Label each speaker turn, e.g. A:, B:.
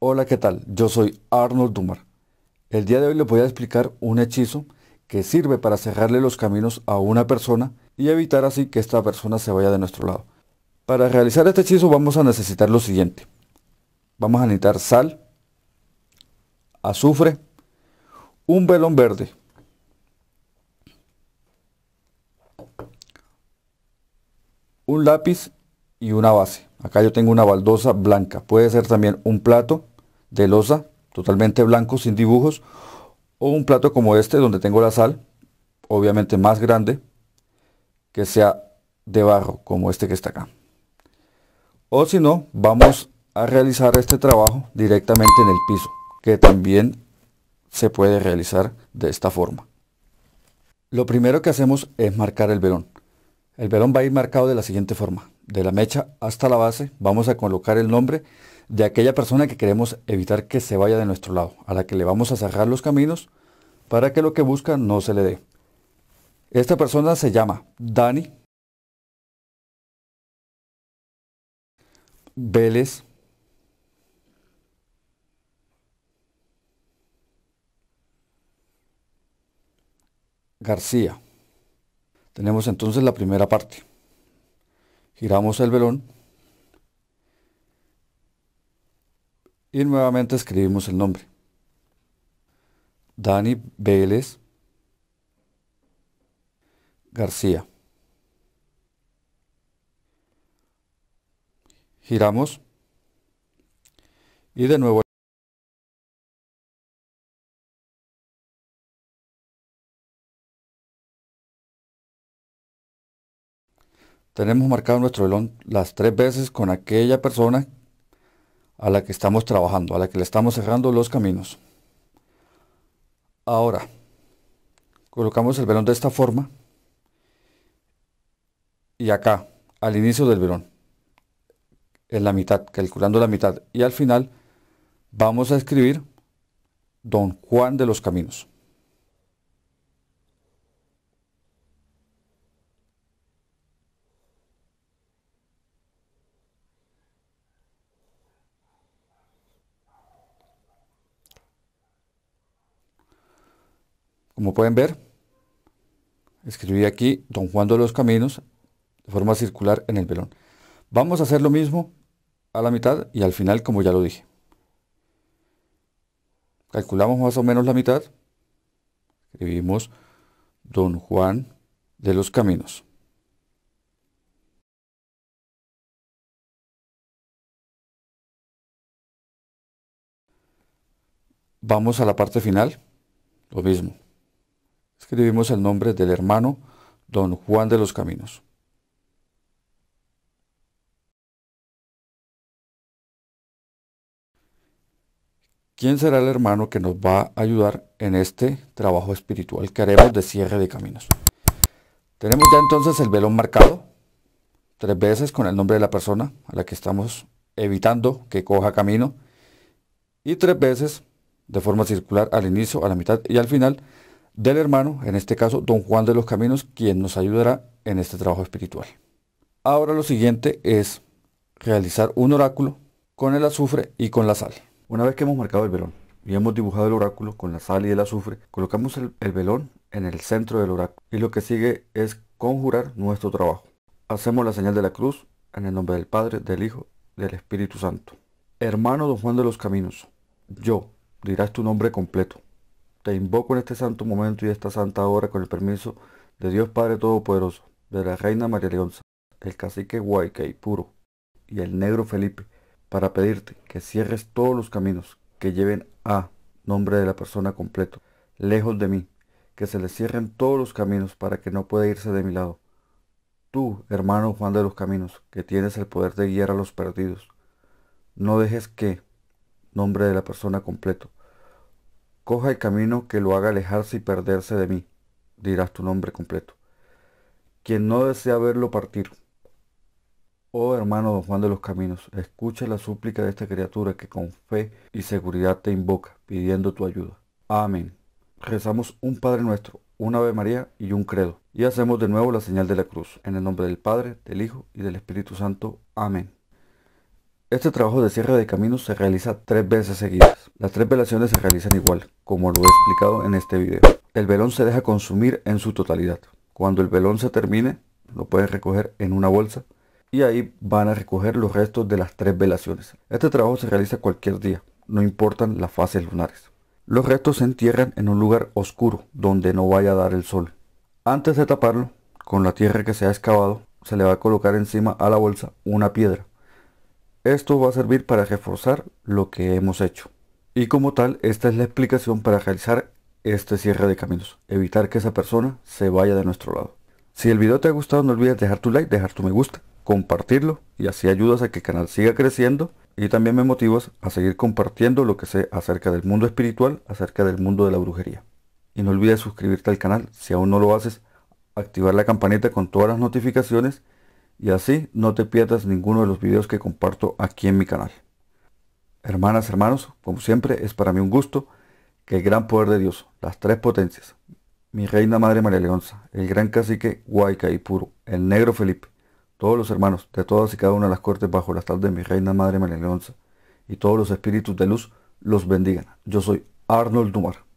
A: Hola, ¿qué tal? Yo soy Arnold Dumar. El día de hoy les voy a explicar un hechizo que sirve para cerrarle los caminos a una persona y evitar así que esta persona se vaya de nuestro lado. Para realizar este hechizo vamos a necesitar lo siguiente. Vamos a necesitar sal, azufre, un velón verde, un lápiz y una base. Acá yo tengo una baldosa blanca. Puede ser también un plato de losa, totalmente blanco, sin dibujos, o un plato como este donde tengo la sal, obviamente más grande, que sea de barro, como este que está acá. O si no, vamos a realizar este trabajo directamente en el piso, que también se puede realizar de esta forma. Lo primero que hacemos es marcar el velón. El velón va a ir marcado de la siguiente forma. De la mecha hasta la base vamos a colocar el nombre de aquella persona que queremos evitar que se vaya de nuestro lado, a la que le vamos a cerrar los caminos para que lo que busca no se le dé. Esta persona se llama Dani Vélez García. Tenemos entonces la primera parte. Giramos el velón. y nuevamente escribimos el nombre. Dani Vélez García. Giramos y de nuevo tenemos marcado nuestro velón las tres veces con aquella persona a la que estamos trabajando, a la que le estamos cerrando los caminos. Ahora, colocamos el verón de esta forma y acá, al inicio del verón en la mitad, calculando la mitad y al final vamos a escribir Don Juan de los Caminos. Como pueden ver, escribí aquí Don Juan de los Caminos de forma circular en el velón. Vamos a hacer lo mismo a la mitad y al final, como ya lo dije. Calculamos más o menos la mitad. Escribimos Don Juan de los Caminos. Vamos a la parte final. Lo mismo. Escribimos el nombre del hermano don Juan de los Caminos. ¿Quién será el hermano que nos va a ayudar en este trabajo espiritual que haremos de cierre de caminos? Tenemos ya entonces el velón marcado tres veces con el nombre de la persona a la que estamos evitando que coja camino y tres veces de forma circular al inicio, a la mitad y al final del hermano, en este caso don Juan de los Caminos, quien nos ayudará en este trabajo espiritual. Ahora lo siguiente es realizar un oráculo con el azufre y con la sal. Una vez que hemos marcado el velón y hemos dibujado el oráculo con la sal y el azufre, colocamos el, velón en el centro del oráculo y lo que sigue es conjurar nuestro trabajo. Hacemos la señal de la cruz en el nombre del Padre, del Hijo, del Espíritu Santo. Hermano don Juan de los Caminos, yo dirás tu nombre completo te invoco en este santo momento y esta santa hora con el permiso de Dios Padre Todopoderoso, de la Reina María Leonza, el cacique y Puro y el negro Felipe, para pedirte que cierres todos los caminos que lleven a nombre de la persona completo, lejos de mí, que se le cierren todos los caminos para que no pueda irse de mi lado. Tú, hermano Juan de los Caminos, que tienes el poder de guiar a los perdidos, no dejes que, nombre de la persona completo, Coja el camino que lo haga alejarse y perderse de mí, dirás tu nombre completo. Quien no desea verlo partir. Oh hermano don Juan de los Caminos, escucha la súplica de esta criatura que con fe y seguridad te invoca, pidiendo tu ayuda. Amén. Rezamos un Padre nuestro, un Ave María y un credo. Y hacemos de nuevo la señal de la cruz. En el nombre del Padre, del Hijo y del Espíritu Santo. Amén. Este trabajo de cierre de caminos se realiza tres veces seguidas. Las tres velaciones se realizan igual, como lo he explicado en este video. El velón se deja consumir en su totalidad. Cuando el velón se termine, lo pueden recoger en una bolsa y ahí van a recoger los restos de las tres velaciones. Este trabajo se realiza cualquier día, no importan las fases lunares. Los restos se entierran en un lugar oscuro donde no vaya a dar el sol. Antes de taparlo, con la tierra que se ha excavado, se le va a colocar encima a la bolsa una piedra esto va a servir para reforzar lo que hemos hecho. Y como tal, esta es la explicación para realizar este cierre de caminos, evitar que esa persona se vaya de nuestro lado. Si el video te ha gustado no olvides dejar tu like, dejar tu me gusta, compartirlo y así ayudas a que el canal siga creciendo y también me motivas a seguir compartiendo lo que sé acerca del mundo espiritual, acerca del mundo de la brujería. Y no olvides suscribirte al canal si aún no lo haces, activar la campanita con todas las notificaciones y así no te pierdas ninguno de los videos que comparto aquí en mi canal. Hermanas, hermanos, como siempre es para mí un gusto que el gran poder de Dios, las tres potencias, mi reina madre María Leonza, el gran cacique Huayca y Puro, el negro Felipe, todos los hermanos de todas y cada una de las cortes bajo la tal de mi reina madre María Leonza y todos los espíritus de luz los bendigan. Yo soy Arnold Dumar.